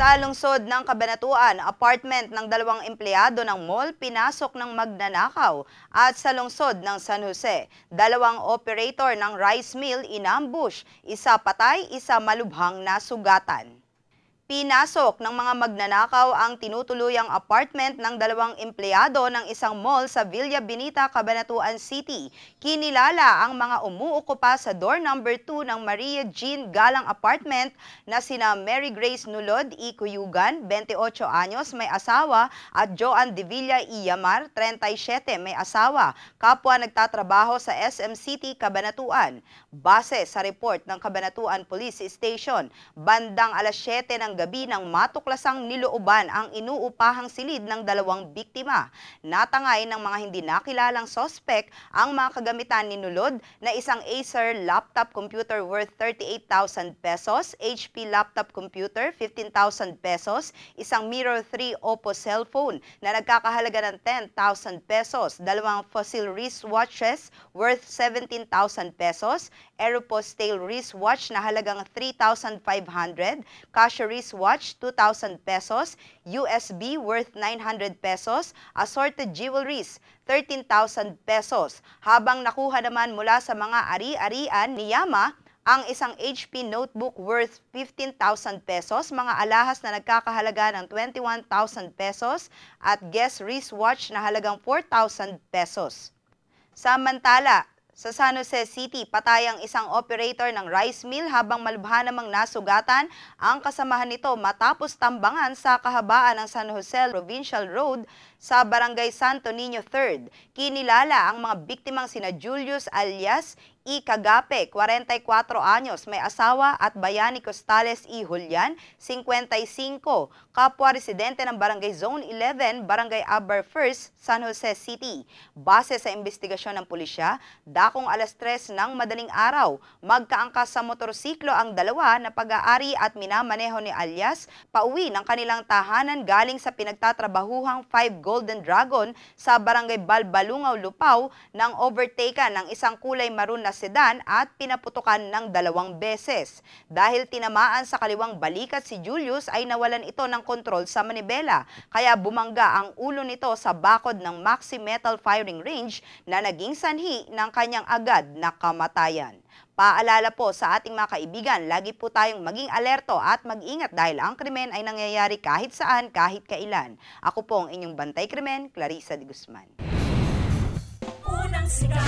Sa lungsod ng Kabanatuan, apartment ng dalawang empleyado ng mall pinasok ng magnanakaw at sa lungsod ng San Jose, dalawang operator ng rice mill inambush, isa patay, isa malubhang nasugatan. Pinasok ng mga magnanakaw ang tinutuluyang apartment ng dalawang empleyado ng isang mall sa Villa Benita, Cabanatuan City. Kinilala ang mga umuukupa sa door number 2 ng Maria Jean Galang Apartment na sina Mary Grace Nulod E. Cuyugan, 28 anyos, may asawa, at Joan De Villa Iyamar, e. 37, may asawa, kapwa nagtatrabaho sa SM City, Cabanatuan. Base sa report ng Cabanatuan Police Station, bandang alas 7 ng kagabi nang matuklasang nilooban ang inuupahang silid ng dalawang biktima. Natangay ng mga hindi nakilalang sospek ang mga kagamitan ni Nulod na isang Acer laptop computer worth 38,000 pesos, HP laptop computer 15,000 pesos, isang Mirror 3 Oppo cellphone na nagkakahalaga ng 10,000 pesos, dalawang fossil wristwatches worth 17,000 pesos, Aeropostale wristwatch na halagang 3,500, Casio wristwatch watch, 2,000 pesos, USB worth 900 pesos, assorted jewelries, 13,000 pesos. Habang nakuha naman mula sa mga ari-arian ni Yama, ang isang HP notebook worth 15,000 pesos, mga alahas na nagkakahalaga ng 21,000 pesos at guest wristwatch na halagang 4,000 pesos. Samantala, sa San Jose City, patay ang isang operator ng rice mill habang malubha namang nasugatan ang kasamahan nito matapos tambangan sa kahabaan ng San Jose Provincial Road sa Barangay Santo Niño 3. Kinilala ang mga biktimang sina Julius alias I. Cagape, 44 anyos, may asawa at bayani Costales I. Julian, 55, kapwa residente ng Barangay Zone 11, Barangay Aber 1, San Jose City. Base sa investigasyon ng pulisya, Dakong alas 3 ng madaling araw, magkaangkas sa motorsiklo ang dalawa na pag-aari at minamaneho ni Alias pauwi ng kanilang tahanan galing sa pinagtatrabahuhang 5 Golden Dragon sa barangay Balbalungaw, Lupao nang overtaken ng isang kulay maroon na sedan at pinaputukan ng dalawang beses. Dahil tinamaan sa kaliwang balikat si Julius ay nawalan ito ng kontrol sa manibela kaya bumangga ang ulo nito sa bakod ng Maxi Metal Firing Range na naging sanhi ng kanyang kanyang agad na kamatayan. Paalala po sa ating mga kaibigan, lagi po tayong maging alerto at mag-ingat dahil ang krimen ay nangyayari kahit saan, kahit kailan. Ako po ang inyong Bantay Krimen, Clarissa de Guzman. Unang sigaw.